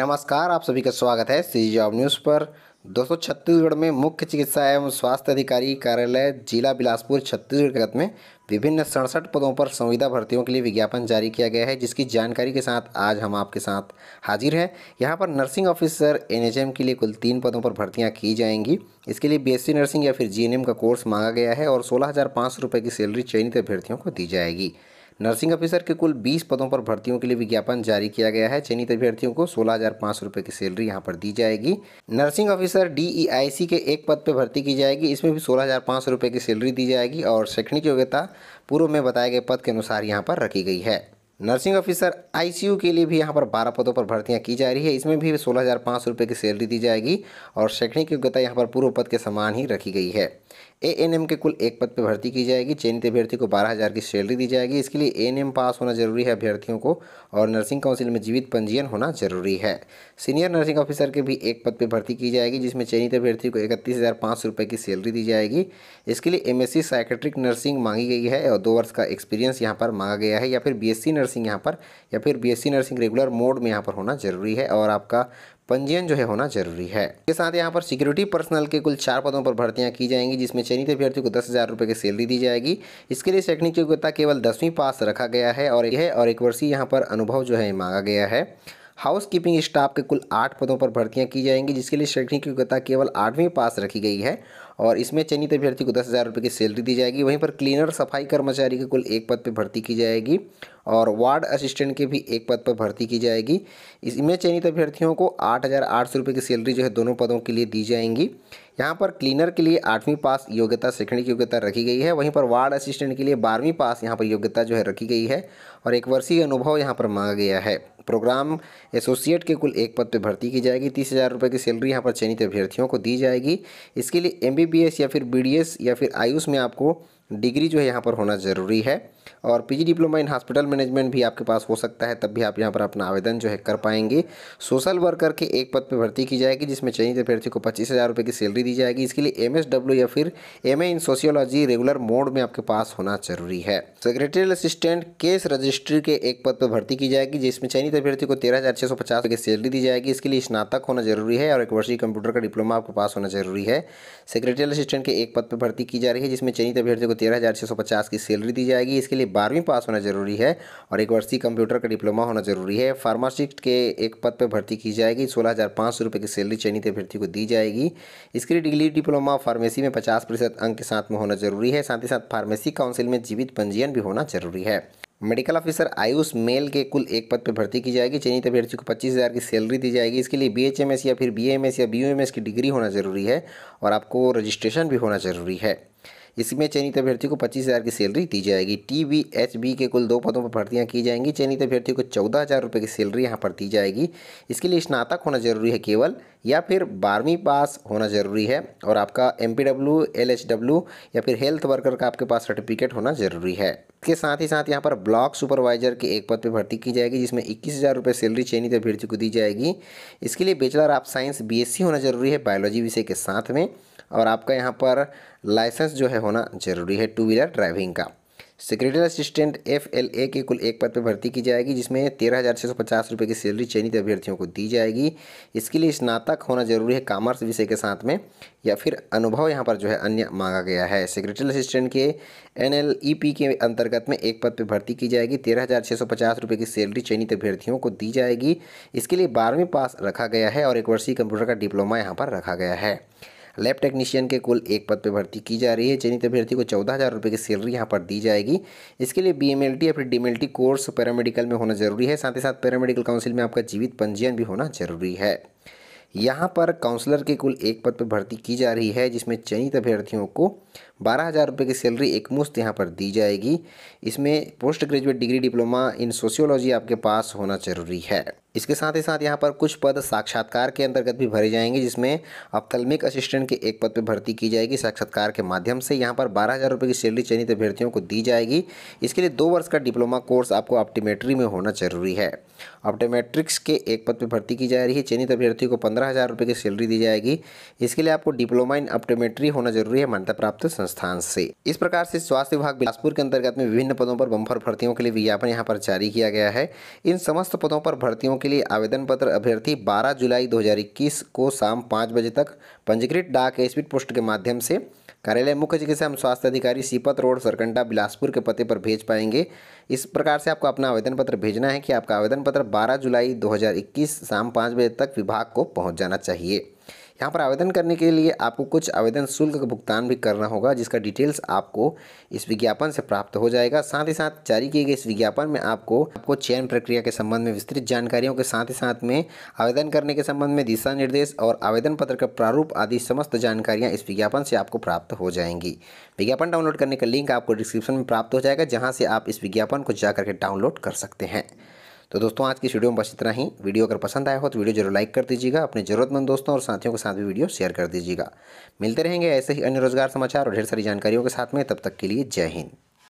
नमस्कार आप सभी का स्वागत है सी जॉब न्यूज़ पर दोस्तों छत्तीसगढ़ में मुख्य चिकित्सा एवं स्वास्थ्य अधिकारी कार्यालय जिला बिलासपुर छत्तीसगढ़ में विभिन्न सड़सठ पदों पर संविदा भर्तियों के लिए विज्ञापन जारी किया गया है जिसकी जानकारी के साथ आज हम आपके साथ हाजिर हैं यहाँ पर नर्सिंग ऑफिसर एनएचएम के लिए कुल तीन पदों पर भर्तियाँ की जाएंगी इसके लिए बीएससी नर्सिंग या फिर जीएनएम का कोर्स मांगा गया है और सोलह हज़ार की सैलरी चयनित अभ्यर्थियों को दी जाएगी नर्सिंग ऑफिसर के कुल 20 पदों पर भर्तियों के लिए विज्ञापन जारी किया गया है चयनित अभ्यर्थियों को सोलह हज़ार पाँच रुपये की सैलरी यहाँ पर दी जाएगी नर्सिंग ऑफिसर डीईआईसी के एक पद पर भर्ती की जाएगी इसमें भी सोलह हज़ार पाँच रुपये की सैलरी दी जाएगी और शैक्षणिक योग्यता पूर्व में बताए गए पद के अनुसार यहाँ पर रखी गई है नर्सिंग ऑफिसर आईसीयू के लिए भी यहाँ पर बारह पदों पर भर्तियाँ की जा रही है इसमें भी सोलह हज़ार पाँच रुपये की सैलरी दी जाएगी और शैक्षणिक योग्यता यहाँ पर पूर्व पद के समान ही रखी गई है ए एन एम के कुल एक पद पर भर्ती की जाएगी चयनित अभ्यर्थी को बारह हज़ार की सैलरी दी जाएगी इसके लिए ए एन एम पास होना जरूरी है अभ्यर्थियों को और नर्सिंग काउंसिल में जीवित पंजीयन होना जरूरी है सीनियर नर्सिंग ऑफिसर के भी एक पद पर भर्ती की जाएगी जिसमें चयनित अभ्यर्थी को इकतीस हज़ार पाँच रुपये की सैलरी दी जाएगी इसके लिए M S C psychiatric nursing मांगी गई है और दो वर्ष का एक्सपीरियंस यहाँ पर मांगा गया है या फिर B S C nursing nursing यहाँ पर या फिर बीएससी नर्सिंग रेगुलर मोड में यहाँ पर होना जरूरी है और आपका पंजीयन जो है होना जरूरी है इसके साथ यहाँ पर सिक्योरिटी पर्सनल के कुल चार पदों पर भर्तियाँ की जाएंगी जिसमें चयनित अभ्यर्थियों को दस हज़ार रुपये की सैलरी दी जाएगी इसके लिए शैक्षणिक योग्यता केवल दसवीं पास रखा गया है और यह और एक वर्षीय यहाँ पर अनुभव जो है मांगा गया है हाउस स्टाफ के कुल आठ पदों पर भर्तियां की जाएंगी जिसके लिए शैक्षणिक योग्यता केवल आठवीं पास रखी गई है और इसमें चयनित अभ्यर्थी को दस हज़ार रुपये की सैलरी दी जाएगी वहीं पर क्लीनर सफाई कर्मचारी के कुल एक पद पर भर्ती की जाएगी और वार्ड असिस्टेंट के भी एक पद पर भर्ती की जाएगी इसमें चयनित अभ्यर्थियों को आठ हज़ार आठ सौ रुपये की सैलरी जो है दोनों पदों के लिए दी जाएंगी यहाँ पर क्लीनर के लिए आठवीं पास योग्यता शैक्षणिक योग्यता रखी गई है वहीं पर वार्ड असिस्टेंट के लिए बारहवीं पास यहाँ पर योग्यता जो है रखी गई है और एक वर्षीय अनुभव यहाँ पर मांगा गया है प्रोग्राम एसोसिएट के कुल एक पद पर भर्ती की जाएगी तीस हज़ार रुपये की सैलरी यहाँ पर चयनित अभ्यर्थियों को दी जाएगी इसके लिए एम या फिर बी या फिर आयुष में आपको डिग्री जो है यहाँ पर होना ज़रूरी है और PG diploma in hospital management भी आपके पास हो सकता है तब भी आप यहाँ पर अपना आवेदन जो है कर पाएंगे सोशल वर्कर के एक पद पर भर्ती की जाएगी जिसमें चयनित अभ्यर्थी को पच्चीस हज़ार रुपये की सैलरी दी जाएगी इसके लिए एम या फिर M in sociology regular mode में आपके पास होना जरूरी है सेक्रेटरियल असिस्टेंट केस रजिस्ट्री के एक पद पर भर्ती की जाएगी जिसमें चयनित अभ्यर्थी को तेरह हज़ार सौ पचास की सैलरी दी जाएगी इसके लिए स्नातक होना जरूरी है और एक वर्षीय कंप्यूटर का डिप्लोमा आपके पास होना जरूरी है सेक्रेटरियल असिस्टेंट के एक पद पर भर्ती की जा रही है जिसमें चयनित अभ्यर्थी को तेरह हज़ार छः सौ पचास की सैलरी दी जाएगी इसके लिए बारहवीं पास होना ज़रूरी है और एक वर्षीय कंप्यूटर का डिप्लोमा होना ज़रूरी है फार्मासिस्ट के एक पद पर भर्ती की जाएगी सोलह हज़ार पाँच सौ रुपये की सैलरी चयनित अभ्यर्थी को दी जाएगी इसके लिए डिग्री डिप्लोमा फार्मेसी में पचास प्रतिशत अंक के साथ में होना ज़रूरी है साथ ही साथ फार्मेसी काउंसिल में जीवित पंजीयन भी होना ज़रूरी है मेडिकल ऑफिसर आयुष मेल के कुल एक पद पर भर्ती की जाएगी चयनित अभ्यर्थी को पच्चीस हज़ार की सैलरी दी जाएगी इसके लिए बीएचएमएस या फिर बीएमएस या बीयूएमएस की डिग्री होना ज़रूरी है और आपको रजिस्ट्रेशन भी होना ज़रूरी है इसमें चयनित अभ्यर्थी को पच्चीस हज़ार की सैलरी दी जाएगी टी बी एच बी के कुल दो पदों पर भर्तियाँ की जाएंगी चयनित अभ्यर्थी को चौदह हज़ार रुपये की सैलरी यहाँ पर दी जाएगी इसके लिए स्नातक होना जरूरी है केवल या फिर बारहवीं पास होना जरूरी है और आपका M P W L H W या फिर हेल्थ वर्कर का आपके पास सर्टिफिकेट होना जरूरी है इसके साथ ही साथ यहाँ पर ब्लॉक सुपरवाइजर के एक पद पर भर्ती की जाएगी जिसमें इक्कीस हज़ार रुपये सैलरी चयनित अभ्यर्थी को दी जाएगी इसके लिए बेचलर ऑफ साइंस बीएससी होना जरूरी है बायोलॉजी विषय के साथ में और आपका यहाँ पर लाइसेंस जो है होना जरूरी है टू व्हीलर ड्राइविंग का secretary assistant F L A के कुल एक पद पर भर्ती की जाएगी जिसमें तेरह हज़ार छः सौ पचास रुपये की सैलरी चयनित अभ्यर्थियों को दी जाएगी इसके लिए स्नातक होना जरूरी है कॉमर्स विषय के साथ में या फिर अनुभव यहाँ पर जो है अन्य मांगा गया है सेक्रेटरी असिस्टेंट के एन एल ई पी के अंतर्गत में एक पद पर भर्ती की जाएगी तेरह हज़ार छः सौ पचास रुपये की सैलरी चयनित अभ्यर्थियों को दी जाएगी इसके लिए बारहवीं पास रखा गया है और एक वर्षीय कंप्यूटर का डिप्लोमा यहाँ पर रखा गया है लैब टेक्नीशियन के कुल एक पद पर भर्ती की जा रही है चयनित अभ्यर्थी को चौदह हज़ार रुपये की सैलरी यहाँ पर दी जाएगी इसके लिए बी या फिर डी कोर्स पैरामेडिकल में होना जरूरी है साथ ही साथ पैरामेडिकल काउंसिल में आपका जीवित पंजीयन भी होना जरूरी है यहाँ पर काउंसलर के कुल एक पद पर भर्ती की जा रही है जिसमें चयनित अभ्यर्थियों को बारह हज़ार रुपये की सैलरी एक मुश्त यहाँ पर दी जाएगी इसमें post graduate degree diploma in sociology आपके पास होना ज़रूरी है इसके साथ ही साथ यहाँ पर कुछ पद साक्षात्कार के अंतर्गत भी भरे जाएंगे जिसमें अप्थलमिक असिस्टेंट के एक पद पर भर्ती की जाएगी साक्षात्कार के माध्यम से यहाँ पर बारह हज़ार रुपये की सैलरी चयनित अभ्यर्थियों को दी जाएगी इसके लिए दो वर्ष का डिप्लोमा कोर्स आपको ऑप्टीमेट्री में होना जरूरी है ऑप्टोमेट्रिक्स के एक पद पर भर्ती की जा रही है चयनित अभ्यर्थी को पंद्रह हज़ार रुपये की सैलरी दी जाएगी इसके लिए आपको डिप्लोमा इन ऑप्टोमेट्री होना जरूरी है मान्यता प्राप्त संस्थान से इस प्रकार से स्वास्थ्य विभाग बिलासपुर के अंतर्गत में विभिन्न पदों पर बम्फर भर्तियों के लिए विज्ञापन यहाँ पर जारी किया गया है इन समस्त पदों पर भर्तियों के लिए आवेदन पत्र अभ्यर्थी बारह जुलाई दो को शाम पाँच बजे तक पंजीकृत डाक स्पीड पोस्ट के माध्यम से कार्यालय मुख्य चिकित्सा एवं स्वास्थ्य अधिकारी सीपत रोड सरकंडा बिलासपुर के पते पर भेज पाएंगे इस प्रकार से आपको अपना आवेदन पत्र भेजना है कि आपका आवेदन पत्र 12 जुलाई 2021 शाम पाँच बजे तक विभाग को पहुंच जाना चाहिए यहाँ पर आवेदन करने के लिए आपको कुछ आवेदन शुल्क का भुगतान भी करना होगा जिसका डिटेल्स आपको इस विज्ञापन से प्राप्त हो जाएगा साथ ही साथ जारी किए गए इस विज्ञापन में आपको आपको चयन प्रक्रिया के संबंध में विस्तृत जानकारियों के साथ ही साथ में आवेदन करने के संबंध में दिशा निर्देश और आवेदन पत्र का प्रारूप आदि समस्त जानकारियाँ इस विज्ञापन से आपको प्राप्त हो जाएंगी विज्ञापन डाउनलोड करने का लिंक आपको डिस्क्रिप्शन में प्राप्त हो जाएगा जहाँ से आप इस विज्ञापन को जा करके डाउनलोड कर सकते हैं तो दोस्तों आज की वीडियो में बस इतना ही वीडियो अगर पसंद आया हो तो वीडियो जरूर लाइक कर दीजिएगा अपने जरूरतमंद दोस्तों और साथियों के साथ भी वीडियो शेयर कर दीजिएगा मिलते रहेंगे ऐसे ही अन्य रोजगार समाचार और ढेर सारी जानकारियों के साथ में तब तक के लिए जय हिंद